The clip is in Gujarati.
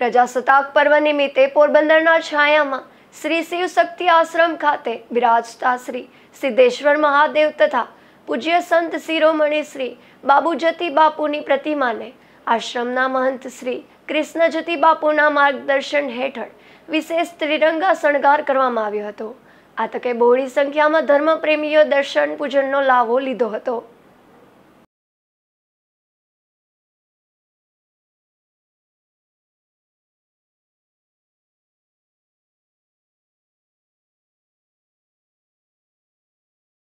પ્રજાસત્તાક પર્વ નિમિત્તે પોરબંદરના છાયામાં શ્રી શિવ શક્તિ આશ્રમ ખાતે બિરાજતા શ્રી સિદ્ધેશ્વર મહાદેવ તથા પૂજ્ય સંત શિરોમણી શ્રી બાબુજતી બાપુની પ્રતિમાને આશ્રમના મહંત શ્રી કૃષ્ણજતી બાપુના માર્ગદર્શન હેઠળ વિશેષ ત્રિરંગા શણગાર કરવામાં આવ્યો હતો આ તકે બહોળી સંખ્યામાં ધર્મપ્રેમીઓ દર્શન પૂજનનો લાવો લીધો હતો